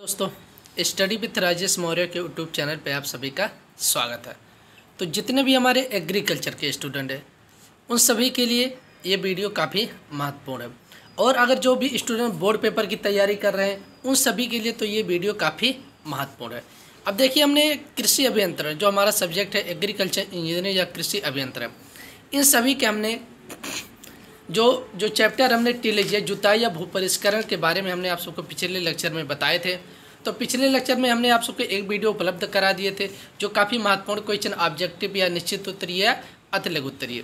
दोस्तों study with Rajesh Maurya के YouTube channel पे आप सभी का स्वागत है तो जितने भी हमारे एग्रीकल्चर के स्टूडेंट हैं उन सभी के लिए ये वीडियो काफ़ी महत्वपूर्ण है और अगर जो भी स्टूडेंट बोर्ड पेपर की तैयारी कर रहे हैं उन सभी के लिए तो ये वीडियो काफ़ी महत्वपूर्ण है अब देखिए हमने कृषि अभियंत्रण जो हमारा सब्जेक्ट है एग्रीकल्चर इंजीनियरिंग या कृषि अभियंत्रण इन सभी के हमने जो जो चैप्टर हमने टिलेज या जुताई या भूपरिष्करण के बारे में हमने आप सबको पिछले लेक्चर में बताए थे तो पिछले लेक्चर में हमने आप सबको एक वीडियो उपलब्ध करा दिए थे जो काफ़ी महत्वपूर्ण क्वेश्चन ऑब्जेक्टिव या निश्चित उत्तरीय या अति लघु उत्तरीय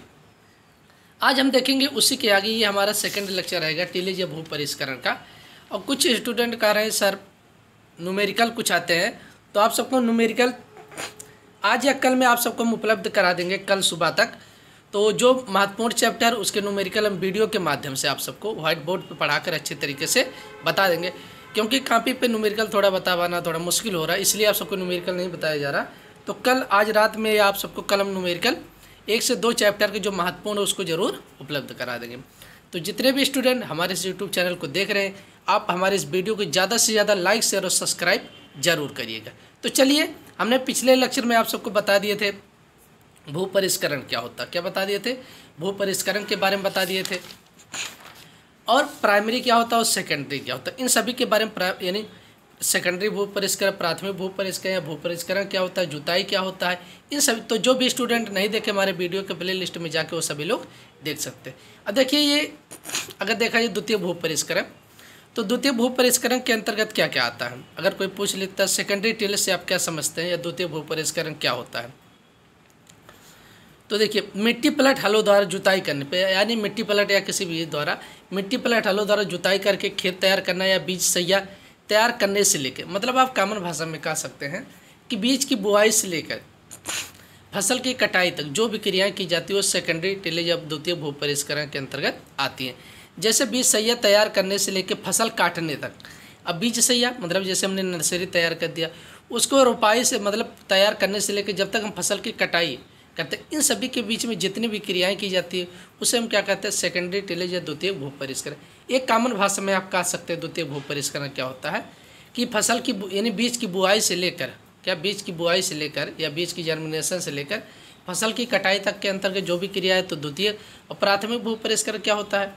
आज हम देखेंगे उसी के आगे ये हमारा सेकेंड लेक्चर रहेगा टिलेज या भूपरिष्करण का और कुछ स्टूडेंट कह रहे हैं सर न्यूमेरिकल कुछ आते हैं तो आप सबको न्यूमेरिकल आज या कल में आप सबको हम उपलब्ध करा देंगे कल सुबह तक तो जो महत्वपूर्ण चैप्टर उसके न्यूमेरिकल हम वीडियो के माध्यम से आप सबको व्हाइट बोर्ड पर पढ़ाकर अच्छे तरीके से बता देंगे क्योंकि कापी पे न्यूमेरिकल थोड़ा बता पाना थोड़ा मुश्किल हो रहा है इसलिए आप सबको न्यूमेरिकल नहीं बताया जा रहा तो कल आज रात में आप सबको कलम हम न्यूमेरिकल एक से दो चैप्टर के जो महत्वपूर्ण है उसको ज़रूर उपलब्ध करा देंगे तो जितने भी स्टूडेंट हमारे इस यूट्यूब चैनल को देख रहे हैं आप हमारे इस वीडियो को ज़्यादा से ज़्यादा लाइक शेयर और सब्सक्राइब जरूर करिएगा तो चलिए हमने पिछले लेक्चर में आप सबको बता दिए थे भू परिष्करण क्या होता क्या बता दिए थे भू परिष्करण के बारे में बता दिए थे और प्राइमरी क्या होता है और सेकेंडरी क्या होता है इन सभी के बारे में यानी सेकेंडरी भू परिष्करण प्राथमिक भू परिष्करण या भू परिष्करण क्या होता है जुताई क्या होता है इन सभी तो जो भी स्टूडेंट नहीं देखे हमारे वीडियो के प्ले लिस्ट में जाके वो सभी लोग देख सकते हैं अब देखिए ये अगर देखा जाए द्वितीय भू परिष्करण तो द्वितीय भू परिष्करण के अंतर्गत क्या क्या आता है अगर कोई पूछ लेता है सेकेंडरी टेल से आप क्या समझते हैं या द्वितीय भू परिष्करण क्या होता है तो देखिए मिट्टी पलट हलों द्वारा जुताई करने पे यानी मिट्टी पलट या किसी भी द्वारा मिट्टी पलट हलों द्वारा जुताई करके खेत तैयार करना या बीज सैया तैयार करने से लेकर मतलब आप कॉमन भाषा में कह सकते हैं कि बीज की बुआई से लेकर फसल की कटाई तक जो भी क्रियाएँ की जाती है वो सेकेंडरी टेले या द्वितीय भू परिष्करण के अंतर्गत आती हैं जैसे बीज सैया तैयार करने से लेकर फसल काटने तक अब बीज सैया मतलब जैसे हमने नर्सरी तैयार कर दिया उसको रोपाई से मतलब तैयार करने से लेकर जब तक हम फसल की कटाई करते हैं इन सभी के बीच में जितनी भी क्रियाएं की जाती है उसे हम क्या कहते हैं सेकेंडरी टेलेज या द्वितीय भू परिष्करण एक कॉमन भाषा में आप कह सकते हैं द्वितीय भू परिष्करण क्या होता है कि फसल की यानी बीज की बुआई से लेकर क्या बीज की बुआई से लेकर या बीज की जर्मिनेशन से लेकर फसल की कटाई तक के अंतर्गत जो भी क्रिया है तो द्वितीय और प्राथमिक भू परिष्करण क्या होता है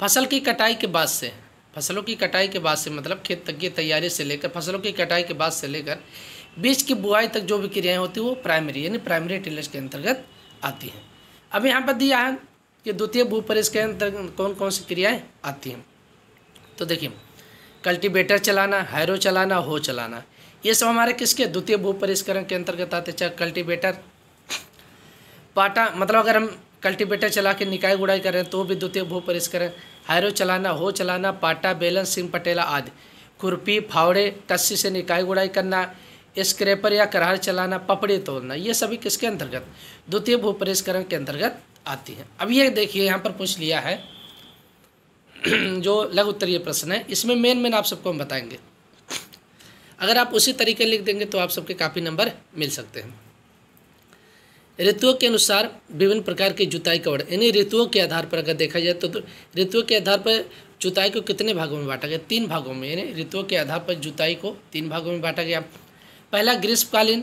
फसल की कटाई के बाद से फसलों की कटाई के बाद से मतलब खेत तक की तैयारी से लेकर फसलों की कटाई के बाद से लेकर बीज की बुआई तक जो भी क्रियाएँ होती है वो प्राइमरी यानी प्राइमरी टिलेज के अंतर्गत आती हैं अब यहाँ पर दिया है कि द्वितीय भूपरिस के अंतर्गत कौन कौन सी क्रियाएँ आती हैं तो देखिए कल्टीवेटर चलाना हैरो चलाना हो चलाना ये सब हमारे किसके द्वितीय भूपरिष्करण के अंतर्गत आते चाहे कल्टीवेटर पाटा मतलब अगर हम कल्टीवेटर चला के निकाय गुड़ाई करें तो भी द्वितीय भूपरिष्करण हैरो चलाना हो चलाना पाटा बेलन सिंह पटेला आदि खुरपी फावड़े टस्सी से निकाय गुड़ाई करना स्क्रैपर या करार चलाना पपड़े तोड़ना ये सभी किसके अंतर्गत द्वितीय भूपरिष्करण के अंतर्गत आती हैं अब ये देखिए यहाँ पर पूछ लिया है जो लघु उत्तरीय प्रश्न है इसमें मेन मेन आप सबको हम बताएंगे अगर आप उसी तरीके लिख देंगे तो आप सबके काफ़ी नंबर मिल सकते हैं ऋतुओं के अनुसार विभिन्न प्रकार की जुताई का वर्णन यानी ऋतुओं के आधार पर अगर देखा जाए तो, तो ऋतुओं के आधार पर जुताई को कितने भागों में बांटा गया तीन भागों में यानी ऋतुओं के आधार पर जुताई को तीन भागों में बांटा गया पहला ग्रीष्मकालीन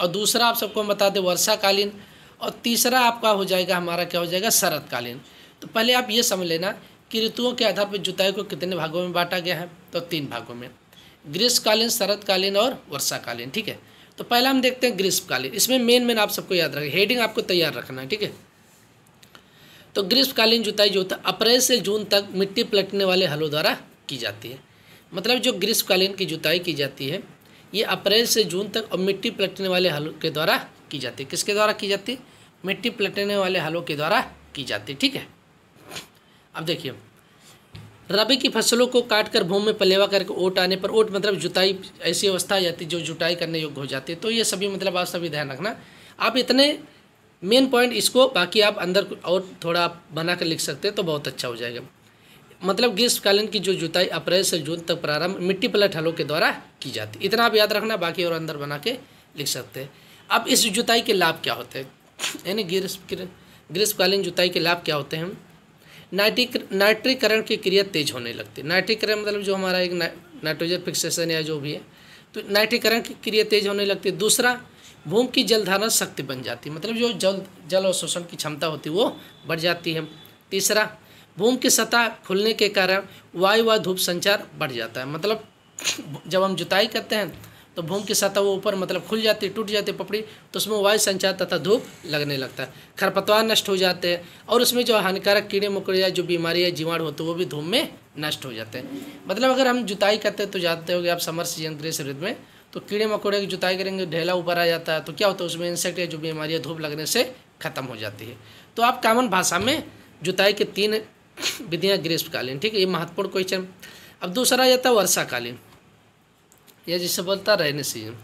और दूसरा आप सबको बता दें वर्षाकालीन और तीसरा आपका हो जाएगा हमारा क्या हो जाएगा शरतकालीन तो पहले आप ये समझ लेना कि ऋतुओं के आधार पर जुताई को कितने भागों में बांटा गया है तो तीन भागों में ग्रीष्मकालीन शरतकालीन और वर्षाकालीन ठीक है तो पहला हम देखते हैं ग्रीष्मकालीन इसमें मेन मेन आप सबको याद रखें हेडिंग आपको तैयार रखना है ठीक है तो ग्रीष्मकालीन जुताई जो होता है अप्रैल से जून तक मिट्टी पलटने वाले हलों द्वारा की जाती है मतलब जो ग्रीष्मकालीन की जुताई की जाती है ये अप्रैल से जून तक और मिट्टी पलटने वाले हलों के द्वारा की जाती है किसके द्वारा की जाती है मिट्टी पलटने वाले हलों के द्वारा की जाती ठीक है अब देखिए रबी की फसलों को काट कर भूमि में पलेवा करके ओट आने पर ओट मतलब जुताई ऐसी अवस्था आ जाती जो जुटाई करने योग्य हो जाती है तो ये सभी मतलब आप सभी ध्यान रखना आप इतने मेन पॉइंट इसको बाकी आप अंदर और थोड़ा बना कर लिख सकते हैं तो बहुत अच्छा हो जाएगा मतलब ग्रीष्मकालीन की जो जुताई अप्रैल से जून तक प्रारंभ मिट्टी पलट हलों के द्वारा की जाती है इतना आप याद रखना बाकी और अंदर बना के लिख सकते हैं अब इस जुताई के लाभ क्या होते हैं यानी ग्रीष्म ग्रीष्मकालीन जुताई के लाभ क्या होते हैं नाइट्रिक नाइट्रीकरण की क्रिया तेज होने लगती है नाइट्रीकरण मतलब जो हमारा एक नाइट्रोजन फिक्सेशन या जो भी है तो नाइट्रीकरण की क्रिया तेज होने लगती है दूसरा भूमि की जलधारण शक्ति बन जाती है मतलब जो जल जल अवशोषण की क्षमता होती है वो बढ़ जाती है तीसरा भूम की सतह खुलने के कारण वायु व धूप संचार बढ़ जाता है मतलब जब हम जुताई करते हैं तो भूम की सतह वो ऊपर मतलब खुल जाती टूट जाती पपड़ी तो उसमें वायु संचार तथा धूप लगने लगता है खरपतवार नष्ट हो जाते हैं और उसमें जो हानिकारक कीड़े मकोड़े या जो बीमारी या जीवाणु होते हैं वो भी धूप में नष्ट हो जाते हैं मतलब अगर हम जुताई करते हैं तो जाते हो आप समर सीजन ग्रेस ऋद में तो कीड़े मकोड़े की जुताई करेंगे ढेला ऊपर आ जाता है तो क्या होता है उसमें इंसेक्ट या जो बीमारियाँ धूप लगने से ख़त्म हो जाती है तो आप कॉमन भाषा में जुताई के तीन विधियाँ ग्रीष्मकालीन ठीक है ये महत्वपूर्ण क्वेश्चन अब दूसरा आ जाता है वर्षाकालीन यह जिसे बोलता है रहने सीजन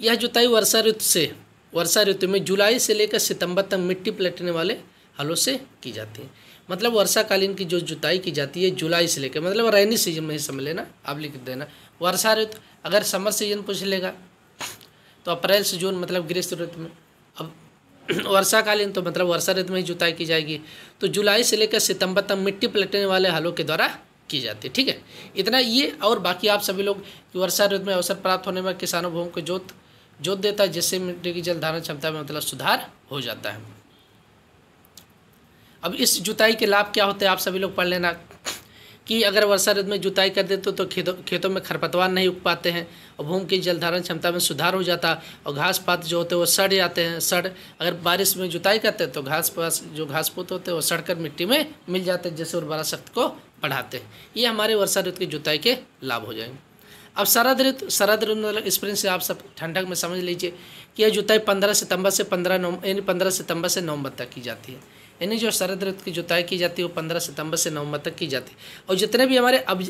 यह जुताई वर्षा ऋतु से वर्षा ऋतु में जुलाई से लेकर सितंबर तक मिट्टी पलटने वाले हलों से की जाती है मतलब वर्षाकालीन की जो जुताई की जाती है जुलाई से लेकर मतलब रैनी सीजन में ही समझ लेना आप लिख देना वर्षा ऋतु अगर समर सीजन पूछ लेगा तो अप्रैल से जून मतलब ग्रीष्म ऋतु में वर्षाकालीन तो मतलब वर्षा ऋतु में ही जुताई की जाएगी तो जुलाई से लेकर सितंबर तक मिट्टी पलटने वाले हलों के द्वारा की जाती है ठीक है इतना ये और बाकी आप सभी लोग वर्षा ऋतु में अवसर प्राप्त होने में किसानों भूमि को जोत जोत देता है जिससे मिट्टी की जल धारण क्षमता में मतलब सुधार हो जाता है अब इस जुताई के लाभ क्या होते हैं आप सभी लोग पढ़ लेना कि अगर वर्षा ऋतु में जुताई कर देते तो खेतों खेतों में खरपतवार नहीं उग पाते हैं और भूमि की जलधारण क्षमता में सुधार हो जाता और घास पात जो होते हैं वो सड़ जाते हैं सड़ अगर बारिश में जुताई करते तो घास पास जो घास पूत होते हैं वो सड़कर मिट्टी में मिल जाते हैं जिससे उर्वरा शक्ति को बढ़ाते हैं ये हमारे वर्षा ऋतु की जुताई के लाभ हो जाएंगे अब शरद ऋतु शरद ऋतु मतलब स्प्रिंग से आप सब ठंडक में समझ लीजिए कि यह जुताई पंद्रह सितंबर से पंद्रह नवंबर यानी पंद्रह सितंबर से नवंबर तक की जाती है यानी जो शरद ऋतु की जुताई की जाती है वो पंद्रह सितंबर से नवंबर तक की जाती है और जितने भी हमारे अब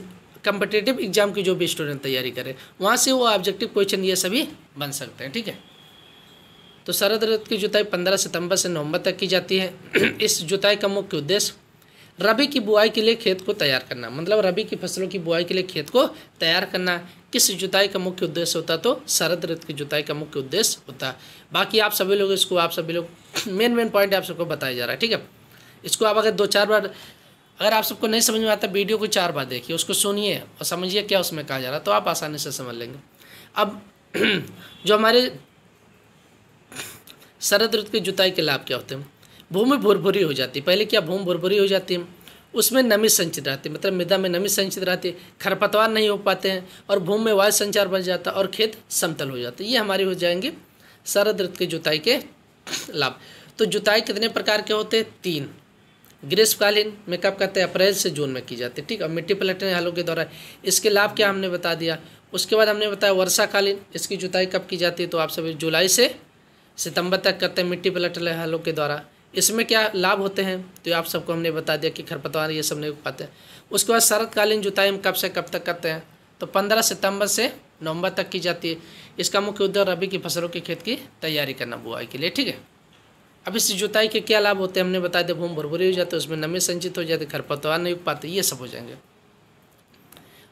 कंपटेटिव एग्जाम की जो भी स्टूडेंट तैयारी करें वहाँ से वो ऑब्जेक्टिव क्वेश्चन ये सभी बन सकते हैं ठीक है तो शरद ऋतु की जुताई पंद्रह सितंबर से नवंबर तक की जाती है इस जुताई का मुख्य उद्देश्य रबी की बुआई के लिए खेत को तैयार करना मतलब रबी की फसलों की बुआई के लिए खेत को तैयार करना किस जुताई का मुख्य उद्देश्य होता तो शरद ऋतु की जुताई का मुख्य उद्देश्य होता बाकी आप सभी लोग इसको आप सभी लोग मेन मेन पॉइंट आप सबको बताया जा रहा है ठीक है इसको आप अगर दो चार बार अगर आप सबको नहीं समझ में आता वीडियो को चार बार देखिए उसको सुनिए और समझिए क्या उसमें कहा जा रहा है तो आप आसानी से समझ लेंगे अब जो हमारे शरद ऋतु की जुताई के लाभ क्या होते हैं भूमि भुरभुरी हो जाती है पहले क्या भूमि भुरभुरी हो जाती है उसमें नमी संचित रहती है मतलब मृदा में नमी संचित रहती है खरपतवार नहीं हो पाते हैं और भूमि में वायु संचार बन जाता है और खेत समतल हो जाते हैं ये हमारे हो जाएंगे शरद ऋतु की जुताई के लाभ तो जुताई कितने प्रकार के होते हैं तीन ग्रीष्मकालीन में कब कहते हैं अप्रैल से जून में की जाती है ठीक है मिट्टी पलटने हालों के द्वारा इसके लाभ क्या हमने बता दिया उसके बाद हमने बताया वर्षाकालीन इसकी जुताई कब की जाती है तो आप सभी जुलाई से सितंबर तक करते हैं मिट्टी पलटने हालों के द्वारा इसमें क्या लाभ होते हैं तो आप सबको हमने बता दिया कि खरपतवार ये सब नहीं उग पाते उसके बाद शरतकालीन जुताई हम कब से कब तक करते हैं तो पंद्रह सितंबर से नवंबर तक की जाती है इसका मुख्य उद्देश्य रबी की फसलों की खेत की तैयारी करना बुआई के लिए ठीक है अब इस जुताई के क्या लाभ होते हैं हमने बता दिया भूमि भरभुरी हो जाती है उसमें नमी संचित हो जाती है खरपतवार नहीं उग पाते ये सब हो जाएंगे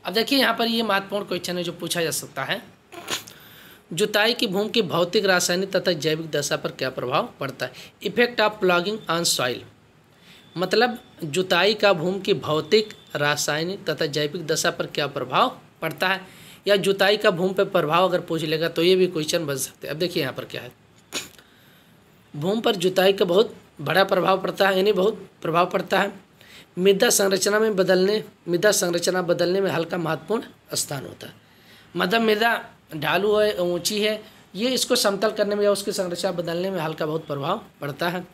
अब देखिए यहाँ पर ये महत्वपूर्ण क्वेश्चन है जो पूछा जा सकता है जुताई की भूमि की भौतिक रासायनिक तथा जैविक दशा पर क्या प्रभाव पड़ता है effect of ploughing on soil मतलब जुताई का भूमि की भौतिक रासायनिक तथा जैविक दशा पर क्या प्रभाव पड़ता है या जुताई का भूमि पर प्रभाव अगर पूछ लेगा तो ये भी क्वेश्चन बन सकते हैं अब देखिए यहाँ पर क्या है भूमि पर जुताई का बहुत बड़ा प्रभाव पड़ता है यानी बहुत प्रभाव पड़ता है मृदा संरचना में बदलने मृदा संरचना बदलने में हल्का महत्वपूर्ण स्थान होता है मतलब मृदा ढालू है ऊँची है ये इसको समतल करने में या उसकी संरचना बदलने में हल्का बहुत प्रभाव पड़ता है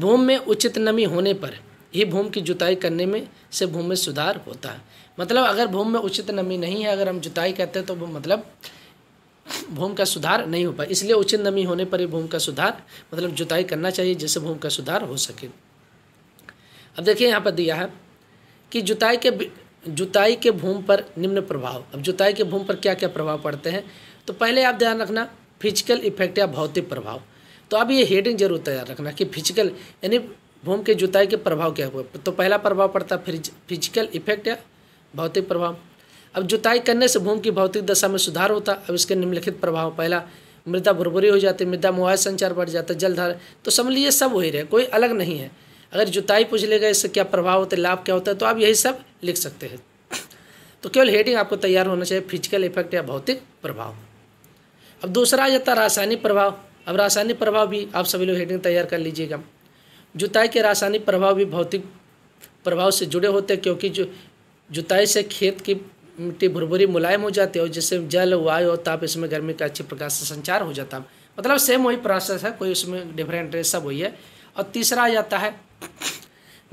भूमि में उचित नमी होने पर ही भूमि की जुताई करने में से भूमि में सुधार होता है मतलब अगर भूमि में उचित नमी नहीं है अगर हम जुताई करते हैं तो मतलब भूमि का सुधार नहीं हो पाए इसलिए उचित नमी होने पर ही भूमि का सुधार मतलब जुताई करना चाहिए जिससे भूमि का सुधार हो सके अब देखिए यहाँ पर दिया है कि जुताई के जुताई के भूम पर निम्न प्रभाव अब जुताई के भूम पर क्या क्या प्रभाव पड़ते हैं तो पहले आप ध्यान रखना फिजिकल इफेक्ट या भौतिक प्रभाव तो अब ये हेडिंग जरूर तैयार रखना कि फिजिकल यानी भूम के जुताई के प्रभाव क्या हुआ तो पहला प्रभाव पड़ता है फिजिकल इफेक्ट या भौतिक प्रभाव अब जुताई करने से भूमि की भौतिक दशा में सुधार होता अब इसके निम्नलिखित प्रभाव पहला मृदा भुरभुरी हो जाती मृदा मुआय संचार बढ़ जाता जलधार तो समझ लीजिए सब हो ही रहे कोई अलग नहीं है अगर जुताई पूछ लेगा इससे क्या प्रभाव होता है लाभ क्या होता है तो आप यही सब लिख सकते हैं तो केवल हेडिंग आपको तैयार होना चाहिए फिजिकल इफेक्ट या भौतिक प्रभाव अब दूसरा आ जाता है रासायनिक प्रभाव अब रासायनिक प्रभाव भी आप सभी लोग हेडिंग तैयार कर लीजिएगा जुताई के रासायनिक प्रभाव भी भौतिक प्रभाव से जुड़े होते हैं क्योंकि जो जुताई से खेत की मिट्टी भुरभुरी मुलायम हो जाती है और जिससे जल वायु और ताप इसमें गर्मी का अच्छे प्रकार से संचार हो जाता है मतलब सेम वही प्रोसेस है कोई उसमें डिफरेंट सब वही है और तीसरा आ जाता है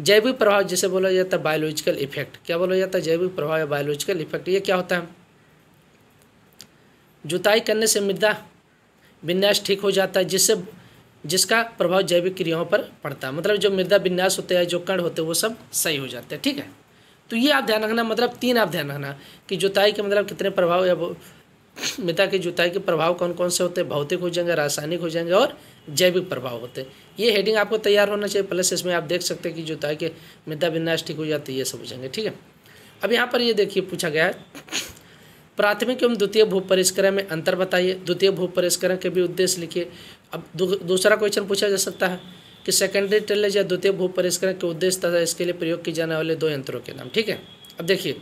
जैविक प्रभाव जिसे बोला जाता है बायोलॉजिकल इफेक्ट क्या बोला जाता है जैविक प्रभाव या बायोलॉजिकल इफेक्ट ये क्या होता है जुताई करने से मृदा विन्यास ठीक हो जाता है जिससे जिसका प्रभाव जैविक क्रियाओं पर पड़ता है मतलब जो मृदा विन्यास होते हैं जो कण होते हैं वो सब सही हो जाते हैं ठीक है तो ये आप ध्यान रखना मतलब तीन आप ध्यान रखना कि जुताई के मतलब कितने प्रभाव या मृदा की जुताई के प्रभाव कौन कौन से होते हैं भौतिक हो जाएंगे रासायनिक हो जाएंगे और जैविक प्रभाव होते हैं ये हेडिंग आपको तैयार होना चाहिए प्लस इसमें आप देख सकते हैं कि जो था कि मृदा विन्यास ठीक हो जाती है ये समझेंगे ठीक है अब यहाँ पर ये देखिए पूछा गया है प्राथमिक एवं द्वितीय भू परिष्करण में अंतर बताइए द्वितीय भू परिष्करण के भी उद्देश्य लिखिए अब दूसरा क्वेश्चन पूछा जा सकता है कि सेकेंडरी टेलेज या द्वितीय भू परिष्करण के उद्देश्य तथा इसके लिए प्रयोग किए जाने वाले दो यंत्रों के नाम ठीक है अब देखिए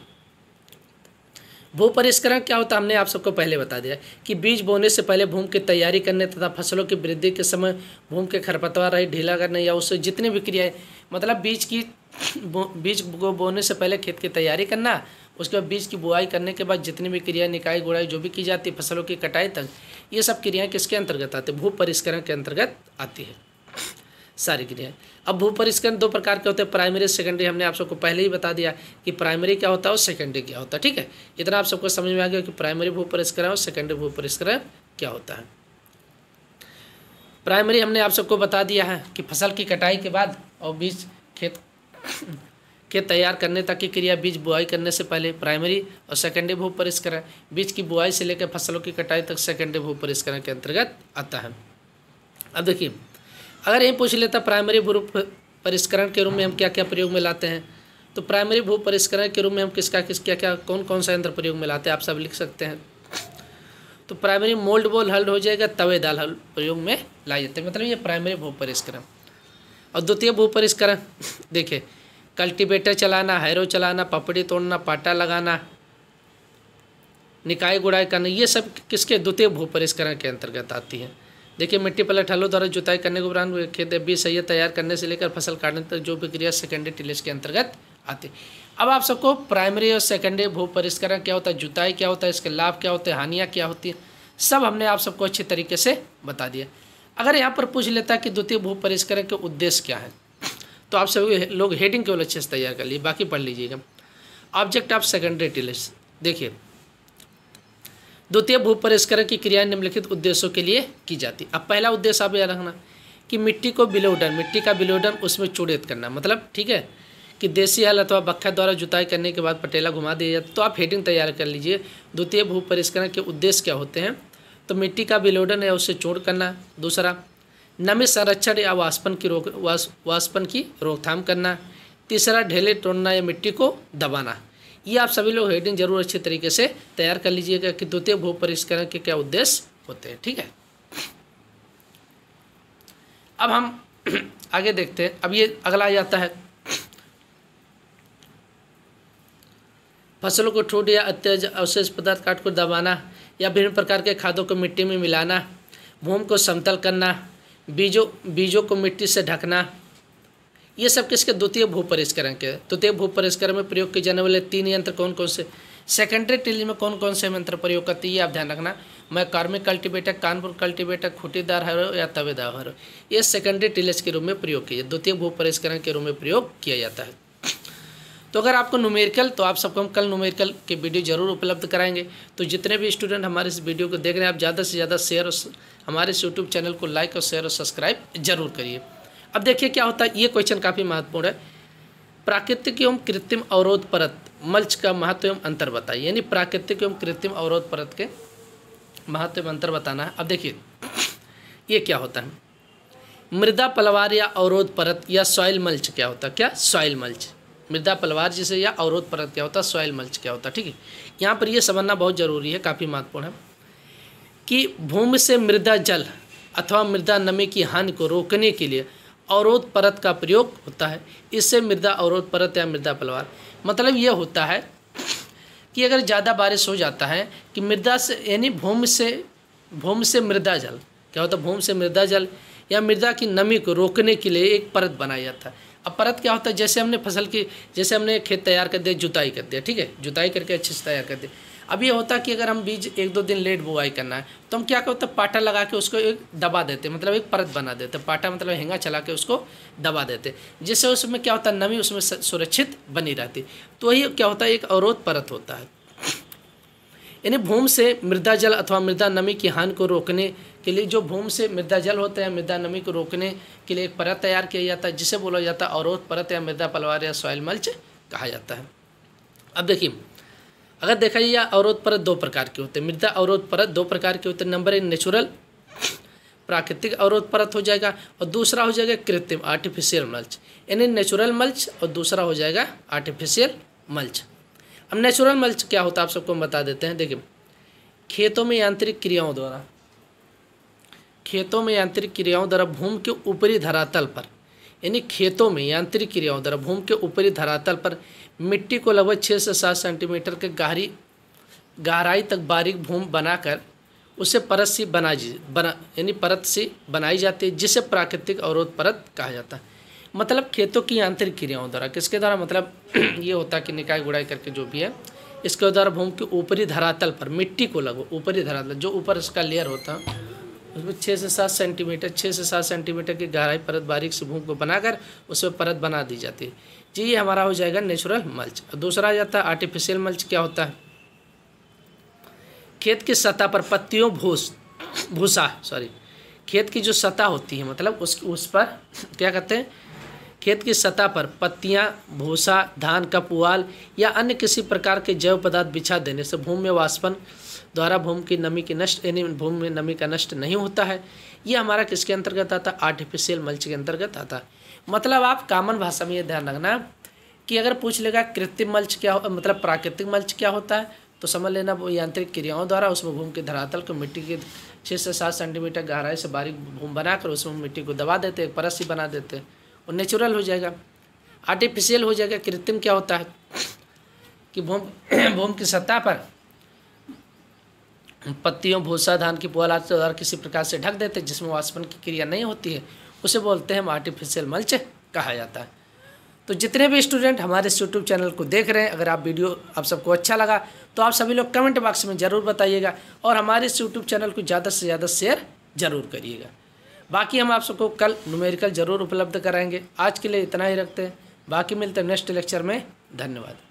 भू परिष्करण क्या होता है हमने आप सबको पहले बता दिया कि बीज बोने से पहले भूमि की तैयारी करने तथा फसलों की वृद्धि के समय भूमि के खरपतवार रही ढीला करने या उससे जितनी भी क्रियाएँ मतलब बीज की बीज को बोने से पहले खेत की तैयारी करना उसके बाद बीज की बुआई करने के बाद जितनी भी क्रिया निकाय गुड़ाई जो भी की जाती है फसलों की कटाई तक ये सब क्रियाएँ किसके अंतर्गत आती है भू परिष्करण के अंतर्गत आती है सारी क्रियाएँ अब भू परिष्करण दो प्रकार के होते हैं प्राइमरी सेकेंडरी हमने आप सबको पहले ही बता दिया कि प्राइमरी क्या होता है और सेकेंडरी क्या होता है ठीक है इतना आप सबको समझ में आ गया कि प्राइमरी भू परिष्करण और सेकेंडरी भू परिष्करण क्या होता है प्राइमरी हमने आप सबको बता दिया है कि फसल की कटाई के बाद और बीज खेत के तैयार करने तक की क्रिया बीज बुआई करने से पहले प्राइमरी और सेकेंडरी भू परिष्करण बीज की बुआई से लेकर फसलों की कटाई तक सेकेंडरी भू परिष्करण के अंतर्गत आता है अब देखिए अगर यही पूछ लेता प्राइमरी भू परिष्करण के रूप में हम क्या क्या प्रयोग में लाते हैं तो प्राइमरी भू परिष्करण के रूप में हम किसका किस क्या क्या कौन कौन सा यंत्र प्रयोग में लाते हैं आप सब लिख सकते हैं तो प्राइमरी मोल्ड बोल हल हो जाएगा तवे दाल हल प्रयोग में लाए जाते हैं मतलब ये प्राइमरी भू परिष्करण और द्वितीय भू परिष्करण देखिए कल्टीवेटर चलाना हैरो चलाना पपड़ी तोड़ना पाटा लगाना निकाय गुड़ाई करना ये सब किसके द्वितीय भू परिष्करण के अंतर्गत आती है देखिए मिट्टी पलट हलों द्वारा जुताई करने के उपरांत खेत बीज सही तैयार करने से लेकर फसल काटने तक जो प्रक्रिया सेकेंडरी टिलेज के अंतर्गत आती अब आप सबको प्राइमरी और सेकेंडरी भू परिष्करण क्या होता है जुताई क्या होता है इसके लाभ क्या होते हैं हानियाँ क्या होती हैं सब हमने आप सबको अच्छे तरीके से बता दिया अगर यहाँ पर पूछ लेता कि द्वितीय भू परिष्करण के उद्देश्य क्या है तो आप सभी लोग हेडिंग केवल अच्छे से तैयार कर लिए बाकी पढ़ लीजिएगा ऑब्जेक्ट ऑफ सेकेंडरी टिलेज देखिए द्वितीय भू परिष्करण की क्रिया निम्नलिखित उद्देश्यों के लिए की जाती है अब पहला उद्देश्य आप याद रखना कि मिट्टी को बिलोडन मिट्टी का बिलोडन उसमें चूड़ित करना मतलब ठीक है कि देसी हल अथवा बक्खा द्वारा जुताई करने के बाद पटेला घुमा दिया जाता तो आप हेडिंग तैयार कर लीजिए द्वितीय भू परिष्करण के उद्देश्य क्या होते हैं तो मिट्टी का बिलोडन या उससे चूड़ करना दूसरा नमी संरक्षण या वाष्पन की रोक वाष्पन की रोकथाम करना तीसरा ढेले तोड़ना या मिट्टी को दबाना ये आप सभी लोग हेडिंग जरूर अच्छे तरीके से तैयार कर लीजिएगा कि द्वितीय भू परिष्करण के क्या उद्देश्य होते हैं ठीक है अब हम आगे देखते हैं अब ये अगला जाता है फसलों को ठूट या अत्यज अवशेष पदार्थ काट को दबाना या विभिन्न प्रकार के खादों को मिट्टी में मिलाना भूमि को समतल करना बीजों बीजों को मिट्टी से ढकना ये सब किसके द्वितीय भू परिष्करण के द्वितीय भू परिष्करण में प्रयोग किए जाने वाले तीन यंत्र कौन कौन से सेकेंडरी टिली में कौन कौन से हम यंत्र प्रयोग करते हैं ये आप ध्यान रखना मैं कार्मिक कल्टीवेटर कानपुर कल्टीवेटर खुटीदार हर या तवेदार हर ये सेकेंडरी टिलेज के रूप में प्रयोग किया द्वितीय भू परिष्करण के रूप में प्रयोग किया जाता है तो अगर आपको नुमेरिकल तो आप सबको हम कल नुमेरिकल के वीडियो जरूर उपलब्ध कराएंगे तो जितने भी स्टूडेंट हमारे इस वीडियो को देख रहे हैं आप ज़्यादा से ज़्यादा शेयर और हमारे इस यूट्यूब चैनल को लाइक और शेयर और सब्सक्राइब जरूर करिए अब देखिए क्या होता है ये क्वेश्चन काफ़ी महत्वपूर्ण है प्राकृतिक एवं कृत्रिम अवरोध परत मल्च का महत्व एवं अंतर बताइए यानी प्राकृतिक एवं कृत्रिम अवरोध परत के महत्व एवं अंतर बताना है अब देखिए ये क्या होता है मृदा पलवार या अवरोध परत या सॉइल मल्च क्या होता है क्या सॉइल मल्च मृदा पलवार जिसे या अवरोध परत क्या होता है सॉइल मल्च क्या होता है ठीक है यहाँ पर यह समझना बहुत ज़रूरी है काफ़ी महत्वपूर्ण है कि भूमि से मृदा जल अथवा मृदा नमी की हानि को रोकने के लिए अवरोध परत का प्रयोग होता है इससे मृदा अवरोध परत या मृदा पलवार मतलब यह होता है कि अगर ज़्यादा बारिश हो जाता है कि मृदा से यानी भूमि से भूमि से मृदा जल क्या होता है भूमि से मृदा जल या मृदा की नमी को रोकने के लिए एक परत बनाया जाता है अब परत क्या होता है जैसे हमने फसल की जैसे हमने खेत तैयार कर दिया जुताई कर दिया ठीक है जुताई करके अच्छे से तैयार कर दिया अब ये होता कि अगर हम बीज एक दो दिन लेट बुआई करना है तो हम क्या करते पाटा लगा के उसको एक दबा देते मतलब एक परत बना देते पाटा मतलब हेंगा चला के उसको दबा देते जिससे उसमें क्या होता है नमी उसमें सुरक्षित बनी रहती तो वही क्या होता है एक अवरोध परत होता है यानी भूम से मृदा जल अथवा मृदा नमी की हानि को रोकने के लिए जो भूम से मृदा जल होता है मृदा नमी को रोकने के लिए एक परत तैयार किया जाता है जिसे बोला जाता है अवरोध परत या मृदा पलवार या सॉयल मल्च कहा जाता है अब देखिए अगर देखा जाए अवरोध परत दो प्रकार के होते हैं मृदा अवरोध परत दो प्रकार के होते हैं नंबर एक नेचुरल प्राकृतिक अवरोध परत हो जाएगा और दूसरा हो जाएगा कृत्रिम आर्टिफिशियल मल्च यानी नेचुरल मल्च और दूसरा हो जाएगा आर्टिफिशियल मल्च अब नेचुरल मल्च क्या होता है आप सबको बता देते हैं देखिए खेतों में यांत्रिक क्रियाओं द्वारा खेतों में यांत्रिक क्रियाओं द्वारा भूमि के ऊपरी धरातल पर यानी खेतों में यांत्रिक क्रियाओं द्वारा भूमि के ऊपरी धरातल पर मिट्टी को लगभग छः से सात सेंटीमीटर के गहरी गहराई तक बारीक भूम बनाकर उसे परत सी बना बना यानी परत सी बनाई जाती है जिसे प्राकृतिक अवरोध परत कहा जाता है मतलब खेतों की आंतरिक क्रियाओं द्वारा किसके द्वारा मतलब ये होता है कि निकाय गुड़ाई करके जो भी है इसके द्वारा भूमि के ऊपरी धरातल पर मिट्टी को लगो ऊपरी धरातल जो ऊपर इसका लेयर होता है उसमें छः से सात सेंटीमीटर छः से सात सेंटीमीटर की गहराई परत बारीक से भूमि को बनाकर उसमें परत बना दी जाती है जी ये हमारा हो जाएगा नेचुरल मल्च दूसरा आ जाता है आर्टिफिशियल मल्च क्या होता है खेत की सतह पर पत्तियों भूस भूसा सॉरी खेत की जो सतह होती है मतलब उस उस पर क्या कहते हैं खेत की सतह पर पत्तियां, भूसा धान का पुआल या अन्य किसी प्रकार के जैव पदार्थ बिछा देने से भूमि में वाष्पन द्वारा भूमि की नमी की नष्ट यानी भूमि में नमी का नष्ट नहीं होता है यह हमारा किसके अंतर्गत आता आर्टिफिशियल मल्च के अंतर्गत आता है मतलब आप कामन भाषा में ये ध्यान रखना कि अगर पूछ लेगा कृत्रिम मल्च क्या मतलब प्राकृतिक मल्च क्या होता है तो समझ लेना वो यांत्रिक क्रियाओं द्वारा उसमें भूमि के धरातल को मिट्टी के छः से सात सेंटीमीटर गहराई से बारीक भूमि बनाकर उसमें मिट्टी को दबा देते हैं परस ही बना देते हैं और नेचुरल हो जाएगा आर्टिफिशियल हो जाएगा कृत्रिम क्या होता है कि भूम भूम की सतह पर पत्तियों भूसा धान की पुआल आदि किसी प्रकार से ढक देते जिसमें वाष्पन की क्रिया नहीं होती है उसे बोलते हैं आर्टिफिशियल मल्च कहा जाता है तो जितने भी स्टूडेंट हमारे इस यूट्यूब चैनल को देख रहे हैं अगर आप वीडियो आप सबको अच्छा लगा तो आप सभी लोग कमेंट बॉक्स में ज़रूर बताइएगा और हमारे इस यूट्यूब चैनल को ज़्यादा से ज़्यादा शेयर ज़रूर करिएगा बाकी हम आप सबको कल न्यूमेरिकल ज़रूर उपलब्ध कराएंगे आज के लिए इतना ही रखते हैं बाकी मिलते हैं नेक्स्ट लेक्चर में धन्यवाद